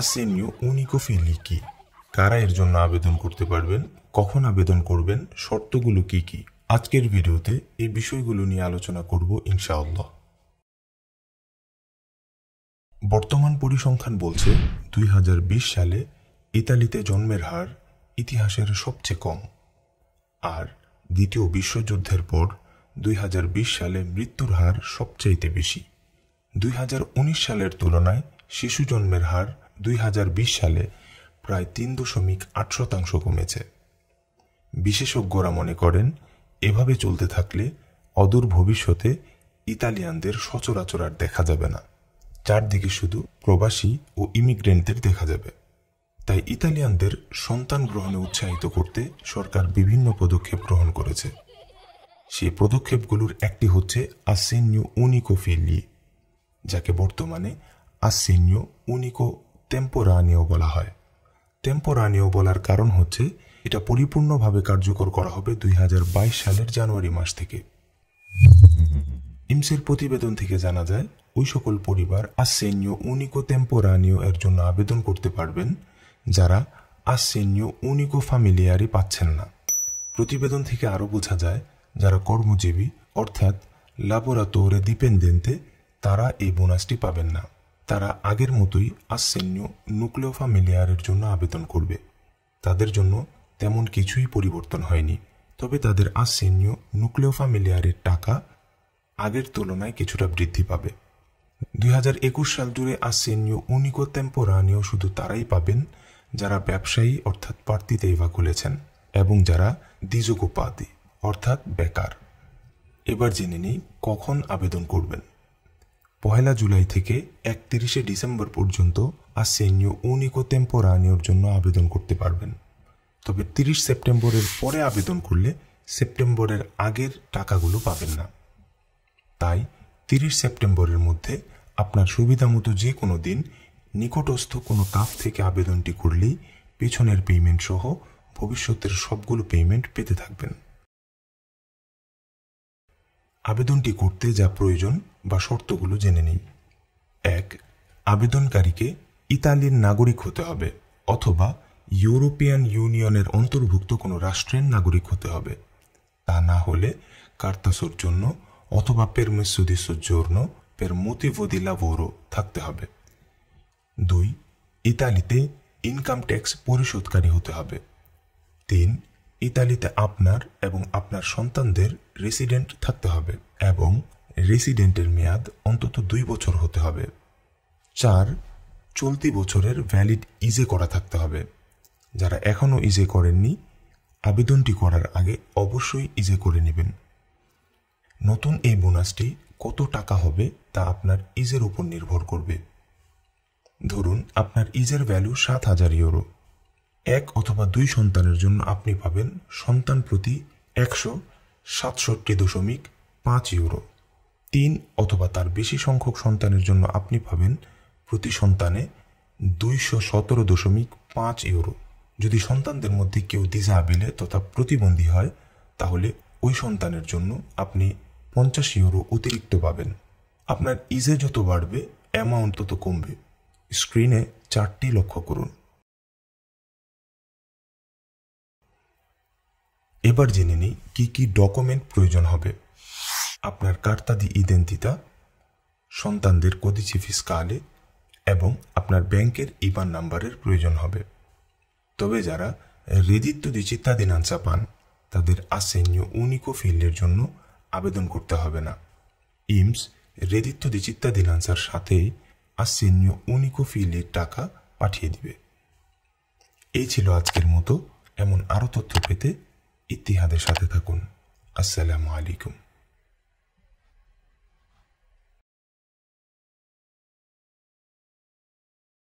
আসেনিও উনিকো কি কারা এর জন্য আবেদন করতে পারবেন কখন আবেদন করবেন শর্তগুলো কি কি আজকের ভিডিওতে এই বিষয়গুলো নিয়ে আলোচনা করব ইনশাআল্লাহ বর্তমান পরিসংখ্যান বলছে দুই সালে ইতালিতে জন্মের হার ইতিহাসের সবচেয়ে কম আর দ্বিতীয় বিশ্বযুদ্ধের পর দুই সালে মৃত্যুর হার সবচাইতে বেশি দুই সালের তুলনায় শিশু জন্মের হার দুই সালে প্রায় তিন দশমিক আট শতাংশ কমেছে বিশেষজ্ঞরা মনে করেন এভাবে চলতে থাকলে অদূর ভবিষ্যতে ইতালিয়ানদের সচরাচর আর দেখা যাবে না চারদিকে শুধু প্রবাসী ও ইমিগ্রেন্টদের দেখা যাবে তাই ইতালিয়ানদের সন্তান গ্রহণে উৎসাহিত করতে সরকার বিভিন্ন পদক্ষেপ গ্রহণ করেছে সেই পদক্ষেপগুলোর একটি হচ্ছে আসেনিও উনিকো ফিলি যাকে বর্তমানে আসেনিও উনিকো টেম্পোরানিও বলা হয় টেম্পোরানিও বলার কারণ হচ্ছে এটা পরিপূর্ণভাবে কার্যকর করা হবে দুই সালের জানুয়ারি মাস থেকে ইমসের প্রতিবেদন থেকে জানা যায় ওই সকল পরিবার আসেনীয় উনিকো টেম্পোরানিও এর জন্য আবেদন করতে পারবেন যারা আসেনীয় উনিকো ফ্যামিলিয়ারি পাচ্ছেন না প্রতিবেদন থেকে আরও বোঝা যায় যারা কর্মজীবী অর্থাৎ লাবোরাতোরে ডিপেন্ডেন্টে তারা এই বোনাসটি পাবেন না তারা আগের মতোই আসেন্য নিউক্লিওফামিলিয়ারের জন্য আবেদন করবে তাদের জন্য তেমন কিছুই পরিবর্তন হয়নি তবে তাদের আসেন্য নিউক্লিওফামিলিয়ারের টাকা আগের তুলনায় কিছুটা বৃদ্ধি পাবে দুই সাল জুড়ে আসেন্য উনিকো টেম্পোরানিও শুধু তারাই পাবেন যারা ব্যবসায়ী অর্থাৎ পার্তিতেইভা খুলেছেন এবং যারা দিজুকোপাতি অর্থাৎ বেকার এবার জেনে নিই কখন আবেদন করবেন পহেলা জুলাই থেকে একত্রিশে ডিসেম্বর পর্যন্ত আসেনিও উনিকো নেওয়ার জন্য আবেদন করতে পারবেন তবে তিরিশ সেপ্টেম্বরের পরে আবেদন করলে সেপ্টেম্বরের আগের টাকাগুলো পাবেন না তাই তিরিশ সেপ্টেম্বরের মধ্যে আপনার সুবিধামতো যে কোনো দিন নিকটস্থ কোনো কাপ থেকে আবেদনটি করলেই পেছনের পেমেন্ট সহ ভবিষ্যতের সবগুলো পেমেন্ট পেতে থাকবেন আবেদনটি করতে যা প্রয়োজন বা শর্তগুলো জেনে নিই এক আবেদনকারীকে ইতালির নাগরিক হতে হবে অথবা ইউরোপিয়ান ইউনিয়নের অন্তর্ভুক্ত কোনো রাষ্ট্রের নাগরিক হতে হবে তা না হলে কার্তাসোর জন্য অথবা পেরমেসুদিসোর জন্য পের মোতিভো দি থাকতে হবে দুই ইতালিতে ইনকাম ট্যাক্স পরিশোধকারী হতে হবে তিন ইতালিতে আপনার এবং আপনার সন্তানদের রেসিডেন্ট থাকতে হবে এবং রেসিডেন্টের মেয়াদ অন্তত দুই বছর হতে হবে চার চলতি বছরের ভ্যালিড ইজে করা থাকতে হবে যারা এখনও ইজে করেননি আবেদনটি করার আগে অবশ্যই ইজে করে নেবেন নতুন এই বোনাসটি কত টাকা হবে তা আপনার ইজের উপর নির্ভর করবে ধরুন আপনার ইজের ভ্যালু সাত হাজার ইউরো এক অথবা দুই সন্তানের জন্য আপনি পাবেন সন্তান প্রতি একশো সাতষট্টি দশমিক পাঁচ ইউরো তিন অথবা তার বেশি সংখ্যক সন্তানের জন্য আপনি পাবেন প্রতি সন্তানে দুইশো সতেরো দশমিক পাঁচ ইউরো যদি সন্তানদের মধ্যে কেউ দিজাবিলে তথা প্রতিবন্ধী হয় তাহলে ওই সন্তানের জন্য আপনি পঞ্চাশ ইউরো অতিরিক্ত পাবেন আপনার ইজে যত বাড়বে অ্যামাউন্ট তত কমবে স্ক্রিনে চারটি লক্ষ্য করুন এবার জেনে নিই কী কী ডকুমেন্ট প্রয়োজন হবে আপনার কার্তা দি ইদেন্তিতা সন্তানদের কদিচি ফিসকালে এবং আপনার ব্যাংকের ইবান নাম্বারের প্রয়োজন হবে তবে যারা রেদিত্ব দি চিত্তাদিনাঞ্চা পান তাদের আসেনীয় উনিকো ফিল্ডের জন্য আবেদন করতে হবে না ইমস রেদিত্ব দি চিত্তাদিনাঞ্চার সাথেই আসেনীয় উনিকো ফিল্ডের টাকা পাঠিয়ে দিবে এই ছিল আজকের মতো এমন আরও তথ্য পেতে ইতিহাদের সাথে থাকুন আসসালামু আলাইকুম